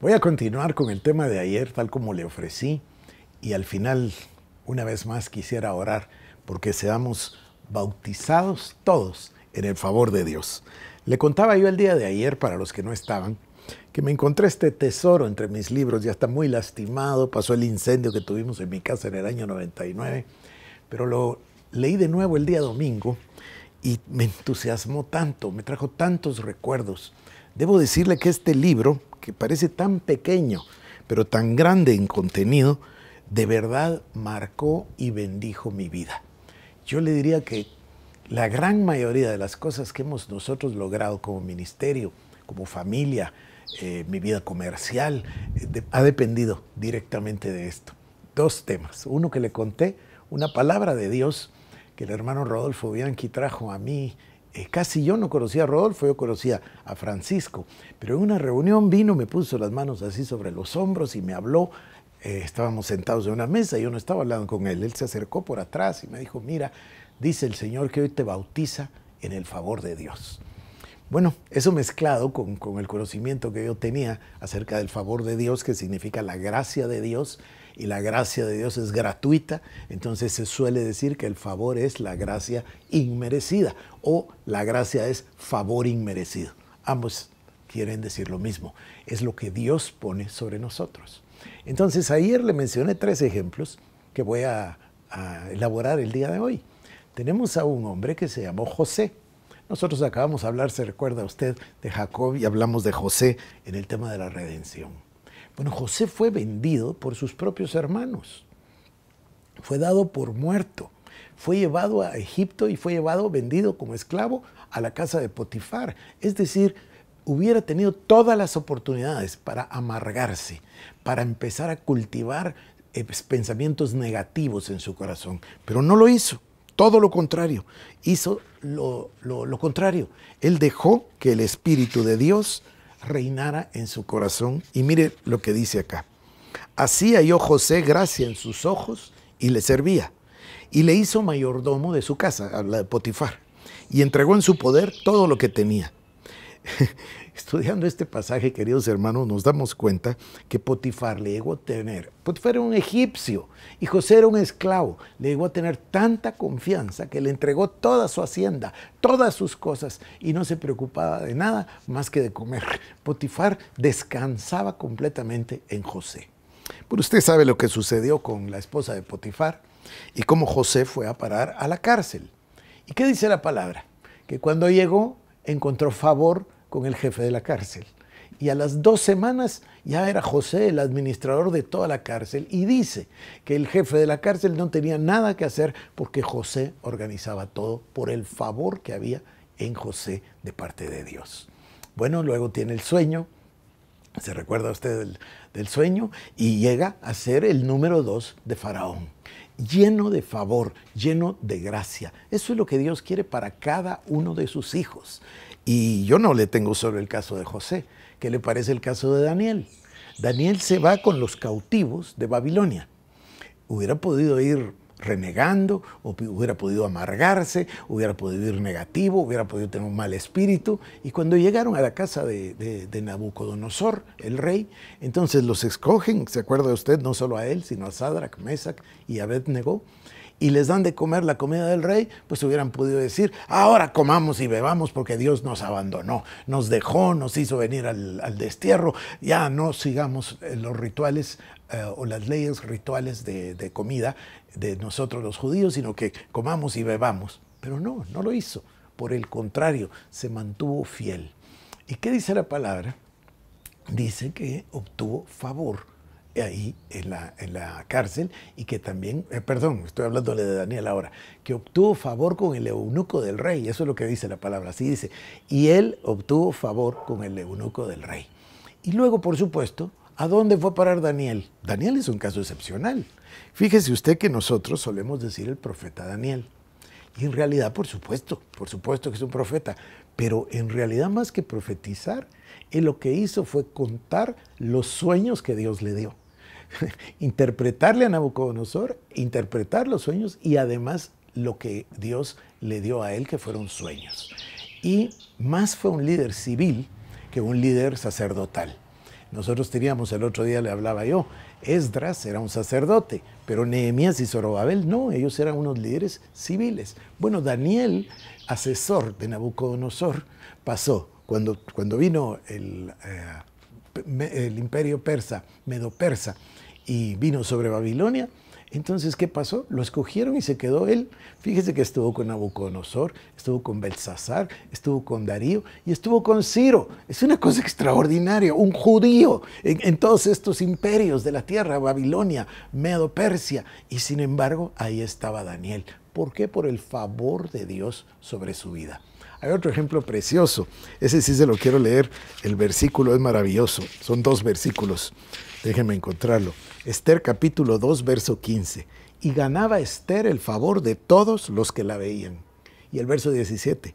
Voy a continuar con el tema de ayer, tal como le ofrecí, y al final, una vez más, quisiera orar porque seamos bautizados todos en el favor de Dios. Le contaba yo el día de ayer, para los que no estaban, que me encontré este tesoro entre mis libros, ya está muy lastimado, pasó el incendio que tuvimos en mi casa en el año 99, pero lo leí de nuevo el día domingo y me entusiasmó tanto, me trajo tantos recuerdos. Debo decirle que este libro que parece tan pequeño, pero tan grande en contenido, de verdad marcó y bendijo mi vida. Yo le diría que la gran mayoría de las cosas que hemos nosotros logrado como ministerio, como familia, eh, mi vida comercial, eh, ha dependido directamente de esto. Dos temas. Uno que le conté, una palabra de Dios que el hermano Rodolfo Bianchi trajo a mí eh, casi yo no conocía a Rodolfo, yo conocía a Francisco, pero en una reunión vino, me puso las manos así sobre los hombros y me habló. Eh, estábamos sentados en una mesa, yo no estaba hablando con él, él se acercó por atrás y me dijo, mira, dice el Señor que hoy te bautiza en el favor de Dios. Bueno, eso mezclado con, el conocimiento que yo tenía acerca del favor de Dios, que significa la gracia de Dios, y la gracia de Dios es gratuita, entonces se suele decir que el favor es la gracia inmerecida o la gracia es favor inmerecido. Ambos quieren decir lo mismo, es lo que Dios pone sobre nosotros. Entonces ayer le mencioné tres ejemplos que voy a elaborar el día de hoy. Tenemos a un hombre que se llamó José. Nosotros acabamos de hablar, se recuerda usted, de Jacob y hablamos de José en el tema de la redención. Bueno, José fue vendido por sus propios hermanos, fue dado por muerto, fue llevado a Egipto y fue llevado, vendido como esclavo a la casa de Potifar. Es decir, hubiera tenido todas las oportunidades para amargarse, para empezar a cultivar eh, pues, pensamientos negativos en su corazón, pero no lo hizo. Todo lo contrario. Hizo lo, contrario. Él dejó que el Espíritu de Dios reinara en su corazón. Y mire lo que dice acá. Así halló José gracia en sus ojos y le servía. Y le hizo mayordomo de su casa, la de Potifar. Y entregó en su poder todo lo que tenía. estudiando este pasaje, queridos hermanos, nos damos cuenta que Potifar le llegó a tener, Potifar era un egipcio y José era un esclavo, le llegó a tener tanta confianza que le entregó toda su hacienda, todas sus cosas y no se preocupaba de nada más que de comer. Potifar descansaba completamente en José. Pero usted sabe lo que sucedió con la esposa de Potifar y cómo José fue a parar a la cárcel. ¿Y qué dice la palabra? Que cuando llegó encontró favor con el jefe de la cárcel. Y a las dos semanas ya era José el administrador de toda la cárcel y dice que el jefe de la cárcel no tenía nada que hacer porque José organizaba todo por el favor que había en José de parte de Dios. Bueno, luego tiene el sueño, se recuerda usted del, sueño, y llega a ser el número dos de Faraón, lleno de favor, lleno de gracia. Eso es lo que Dios quiere para cada uno de sus hijos. Y yo no le tengo sobre el caso de José, ¿qué le parece el caso de Daniel? Daniel se va con los cautivos de Babilonia. Hubiera podido ir renegando, o hubiera podido amargarse, hubiera podido ir negativo, hubiera podido tener un mal espíritu. Y cuando llegaron a la casa de, Nabucodonosor, el rey, entonces los escogen, se acuerda usted, no solo a él, sino a Sadrach, Mesach y Abednego, y les dan de comer la comida del rey, pues hubieran podido decir, ahora comamos y bebamos porque Dios nos abandonó, nos dejó, nos hizo venir al destierro, ya no sigamos eh, los rituales eh, o las leyes rituales de, comida de nosotros los judíos, sino que comamos y bebamos. Pero no, no lo hizo. Por el contrario, se mantuvo fiel. ¿Y qué dice la palabra? Dice que obtuvo favor ahí en la, cárcel y que también, eh, perdón, estoy hablándole de Daniel ahora, que obtuvo favor con el eunuco del rey, eso es lo que dice la palabra, así dice, y él obtuvo favor con el eunuco del rey. Y luego, por supuesto, ¿A dónde fue a parar Daniel? Daniel es un caso excepcional. Fíjese usted que nosotros solemos decir el profeta Daniel. Y en realidad, por supuesto, por supuesto que es un profeta. Pero en realidad, más que profetizar, él lo que hizo fue contar los sueños que Dios le dio. Interpretarle a Nabucodonosor, interpretar los sueños y además lo que Dios le dio a él, que fueron sueños. Y más fue un líder civil que un líder sacerdotal. Nosotros teníamos, el otro día le hablaba yo, Esdras era un sacerdote, pero Nehemías y Zorobabel no, ellos eran unos líderes civiles. Bueno, Daniel, asesor de Nabucodonosor, pasó, cuando, vino el, eh, el imperio persa, medo persa, y vino sobre Babilonia, entonces, ¿qué pasó? Lo escogieron y se quedó él. Fíjese que estuvo con Nabucodonosor, estuvo con Belsasar, estuvo con Darío y estuvo con Ciro. Es una cosa extraordinaria, un judío en todos estos imperios de la tierra, Babilonia, Medo, Persia. Y sin embargo, ahí estaba Daniel. ¿Por qué? Por el favor de Dios sobre su vida. Hay otro ejemplo precioso. Ese sí se lo quiero leer. El versículo es maravilloso. Son dos versículos. Déjenme encontrarlo. Esther capítulo 2, verso 15. Y ganaba Esther el favor de todos los que la veían. Y el verso 17.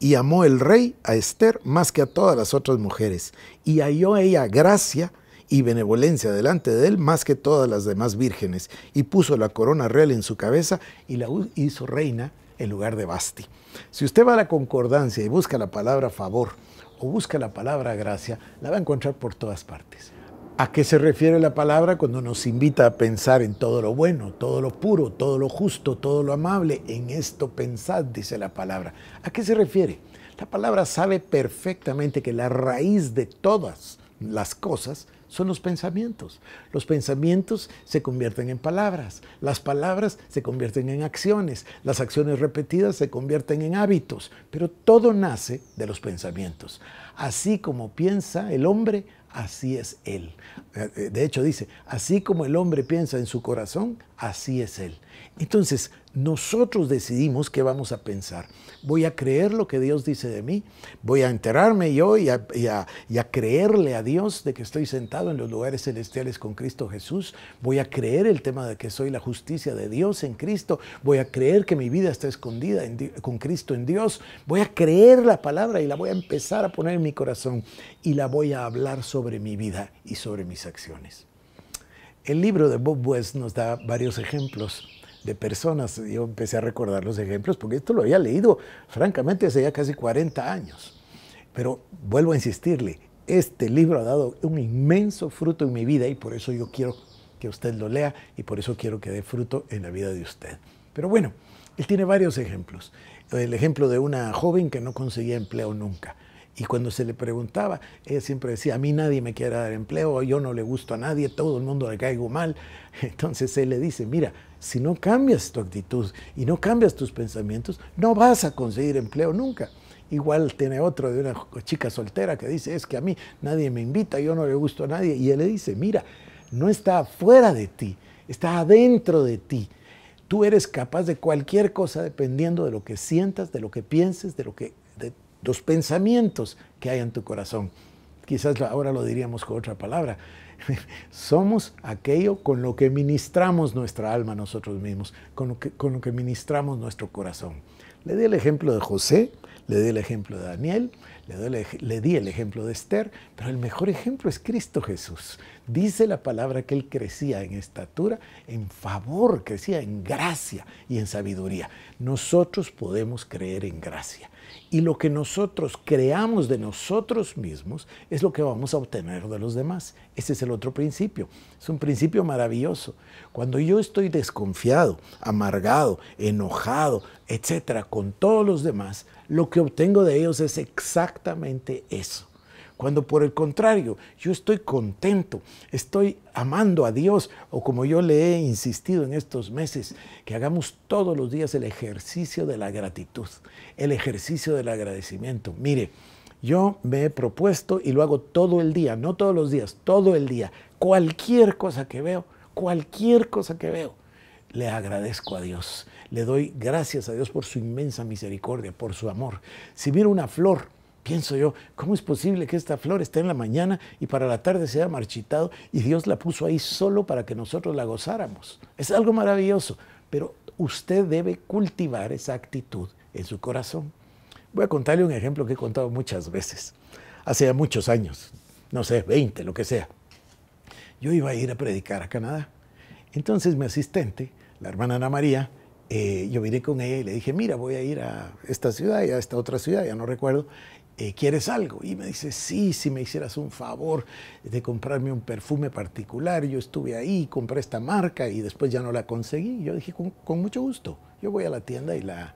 Y amó el rey a Esther más que a todas las otras mujeres. Y halló ella gracia y benevolencia delante de él más que todas las demás vírgenes, y puso la corona real en su cabeza y la hizo reina en lugar de Basti. Si usted va a la concordancia y busca la palabra favor o busca la palabra gracia, la va a encontrar por todas partes. ¿A qué se refiere la palabra cuando nos invita a pensar en todo lo bueno, todo lo puro, todo lo justo, todo lo amable? En esto pensad, dice la palabra. ¿A qué se refiere? La palabra sabe perfectamente que la raíz de todas las cosas son los pensamientos. Los pensamientos se convierten en palabras, las palabras se convierten en acciones, las acciones repetidas se convierten en hábitos, pero todo nace de los pensamientos. Así como piensa el hombre, así es él. Eh, eh, de hecho dice, así como el hombre piensa en su corazón, así es él. Entonces, nosotros decidimos qué vamos a pensar. Voy a creer lo que Dios dice de mí, voy a enterarme yo y a, creerle a Dios de que estoy sentado en los lugares celestiales con Cristo Jesús, voy a creer el tema de que soy la justicia de Dios en Cristo, voy a creer que mi vida está escondida con Cristo en Dios, voy a creer la palabra y la voy a empezar a poner en mi corazón y la voy a hablar sobre mi vida y sobre mis acciones. El libro de Bob West nos da varios ejemplos de personas. Yo empecé a recordar los ejemplos porque esto lo había leído, francamente, hace ya casi 40 años. Pero vuelvo a insistirle, este libro ha dado un inmenso fruto en mi vida y por eso yo quiero que usted lo lea y por eso quiero que dé fruto en la vida de usted. Pero bueno, él tiene varios ejemplos. El ejemplo de una joven que no conseguía empleo nunca. Y cuando se le preguntaba, ella siempre decía, a mí nadie me quiere dar empleo, yo no le gusto a nadie, todo el mundo le caigo mal. Entonces él le dice, mira, si no cambias tu actitud y no cambias tus pensamientos, no vas a conseguir empleo nunca. Igual tiene otro de una chica soltera que dice, es que a mí nadie me invita, yo no le gusto a nadie. Y él le dice, mira, no está fuera de ti, está adentro de ti. Tú eres capaz de cualquier cosa dependiendo de lo que sientas, de lo que pienses, de lo que los pensamientos que hay en tu corazón. Quizás ahora lo diríamos con otra palabra. Somos aquello con lo que ministramos nuestra alma nosotros mismos, con lo que, con lo que ministramos nuestro corazón. Le di el ejemplo de José, le di el ejemplo de Daniel, le, le, di el ejemplo de Esther, pero el mejor ejemplo es Cristo Jesús. Dice la palabra que él crecía en estatura, en favor, crecía en gracia y en sabiduría. Nosotros podemos creer en gracia. Y lo que nosotros creamos de nosotros mismos es lo que vamos a obtener de los demás. Ese es el otro principio. Es un principio maravilloso. Cuando yo estoy desconfiado, amargado, enojado, etcétera, con todos los demás, lo que obtengo de ellos es exactamente eso. Cuando por el contrario, yo estoy contento, estoy amando a Dios, o como yo le he insistido en estos meses, que hagamos todos los días el ejercicio de la gratitud, el ejercicio del agradecimiento. Mire, yo me he propuesto y lo hago todo el día, no todos los días, todo el día, cualquier cosa que veo, cualquier cosa que veo le agradezco a Dios, le doy gracias a Dios por su inmensa misericordia, por su amor. Si miro una flor Pienso yo, ¿cómo es posible que esta flor esté en la mañana y para la tarde sea marchitado y Dios la puso ahí solo para que nosotros la gozáramos? Es algo maravilloso, pero usted debe cultivar esa actitud en su corazón. Voy a contarle un ejemplo que he contado muchas veces, hace muchos años, no sé, 20, lo que sea. Yo iba a ir a predicar a Canadá. Entonces mi asistente, la hermana Ana María, eh, yo vine con ella y le dije, mira, voy a ir a esta ciudad y a esta otra ciudad, ya no recuerdo, eh, ¿quieres algo? Y me dice, sí, si me hicieras un favor de comprarme un perfume particular, yo estuve ahí, compré esta marca y después ya no la conseguí. Yo dije, con, mucho gusto, yo voy a la tienda y la,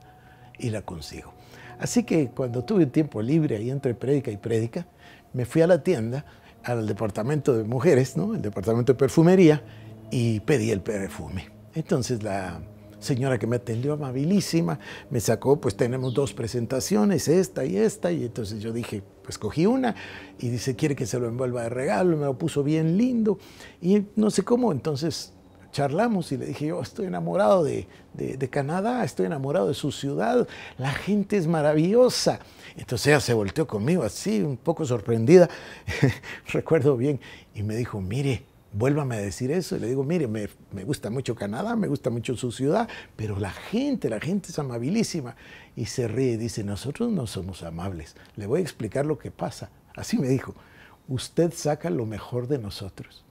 y la consigo. Así que cuando tuve tiempo libre ahí entre prédica y prédica, me fui a la tienda, al departamento de mujeres, ¿no? el departamento de perfumería, y pedí el perfume. Entonces la, señora que me atendió amabilísima, me sacó, pues tenemos dos presentaciones, esta y esta, y entonces yo dije, pues cogí una, y dice, quiere que se lo envuelva de regalo, me lo puso bien lindo, y no sé cómo, entonces charlamos y le dije, yo estoy enamorado de, Canadá, estoy enamorado de su ciudad, la gente es maravillosa. Entonces ella se volteó conmigo así, un poco sorprendida, recuerdo bien, y me dijo, mire, vuélvame a decir eso. Y le digo, mire, me, gusta mucho Canadá, me gusta mucho su ciudad, pero la gente, la gente es amabilísima. Y se ríe y dice, nosotros no somos amables. Le voy a explicar lo que pasa. Así me dijo, usted saca lo mejor de nosotros.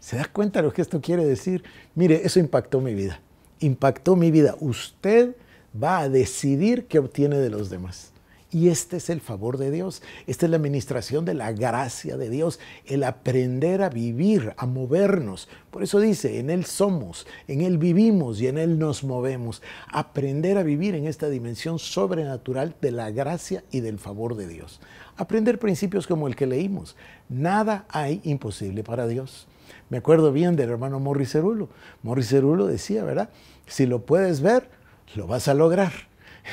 ¿Se da cuenta lo que esto quiere decir? Mire, eso impactó mi vida. Impactó mi vida. Usted va a decidir qué obtiene de los demás. Y este es el favor de Dios, esta es la administración de la gracia de Dios, el aprender a vivir, a movernos. Por eso dice, en Él somos, en Él vivimos y en Él nos movemos. Aprender a vivir en esta dimensión sobrenatural de la gracia y del favor de Dios. Aprender principios como el que leímos. Nada hay imposible para Dios. Me acuerdo bien del hermano Morris Cerulo. Morris decía, ¿verdad? Si lo puedes ver, lo vas a lograr.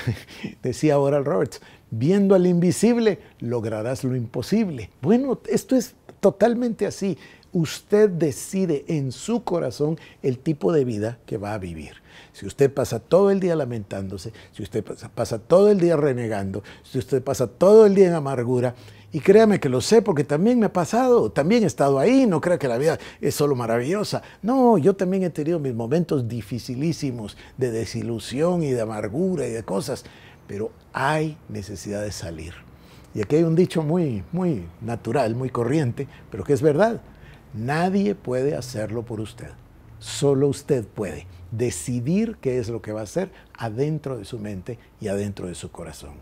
decía ahora Roberts, viendo al invisible, lograrás lo imposible. Bueno, esto es totalmente así. Usted decide en su corazón el tipo de vida que va a vivir. Si usted pasa todo el día lamentándose, si usted pasa, todo el día renegando, si usted pasa todo el día en amargura, y créame que lo sé porque también me ha pasado, también he estado ahí, no crea que la vida es solo maravillosa. No, yo también he tenido mis momentos dificilísimos de desilusión y de amargura y de cosas pero hay necesidad de salir. Y aquí hay un dicho muy, muy natural, muy corriente, pero que es verdad. Nadie puede hacerlo por usted. Solo usted puede decidir qué es lo que va a hacer adentro de su mente y adentro de su corazón.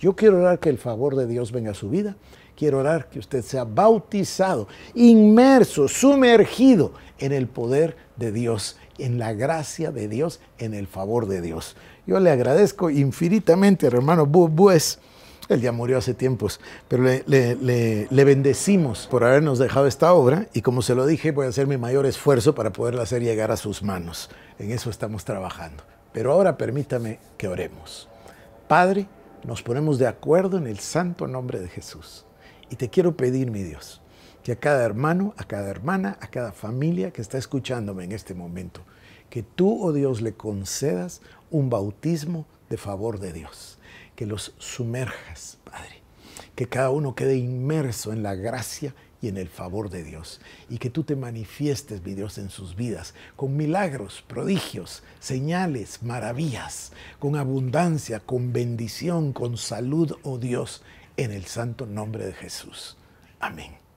Yo quiero orar que el favor de Dios venga a su vida. Quiero orar que usted sea bautizado, inmerso, sumergido en el poder de Dios, en la gracia de Dios, en el favor de Dios. Yo le agradezco infinitamente, hermano Bues. Él ya murió hace tiempos, pero le, le, bendecimos por habernos dejado esta obra y como se lo dije, voy a hacer mi mayor esfuerzo para poderla hacer llegar a sus manos. En eso estamos trabajando. Pero ahora permítame que oremos. Padre, nos ponemos de acuerdo en el santo nombre de Jesús. Y te quiero pedir, mi Dios, que a cada hermano, a cada hermana, a cada familia que está escuchándome en este momento, que tú, oh Dios, le concedas un bautismo de favor de Dios, que los sumerjas, Padre, que cada uno quede inmerso en la gracia y en el favor de Dios. Y que tú te manifiestes, mi Dios, en sus vidas, con milagros, prodigios, señales, maravillas, con abundancia, con bendición, con salud, oh Dios, en el santo nombre de Jesús. Amén.